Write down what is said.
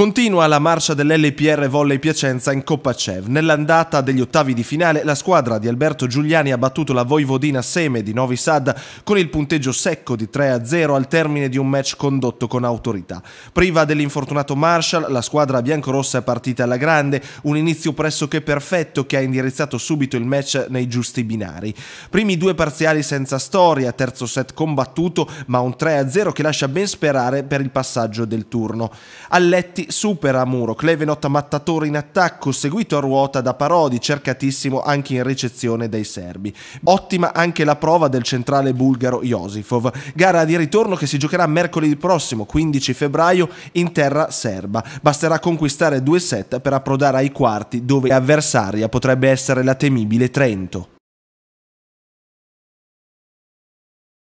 Continua la marcia dell'LPR Volley Piacenza in Coppa CEV. Nell'andata degli ottavi di finale la squadra di Alberto Giuliani ha battuto la Voivodina Seme di Novi Sad con il punteggio secco di 3-0 al termine di un match condotto con autorità. Priva dell'infortunato Marshall, la squadra biancorossa è partita alla grande, un inizio pressoché perfetto che ha indirizzato subito il match nei giusti binari. Primi due parziali senza storia, terzo set combattuto, ma un 3-0 che lascia ben sperare per il passaggio del turno. Alletti supera Muro, Clevenot mattatore in attacco, seguito a ruota da Parodi, cercatissimo anche in ricezione dai serbi. Ottima anche la prova del centrale bulgaro Josifov, gara di ritorno che si giocherà mercoledì prossimo, 15 febbraio, in terra serba. Basterà conquistare due set per approdare ai quarti, dove avversaria potrebbe essere la temibile Trento.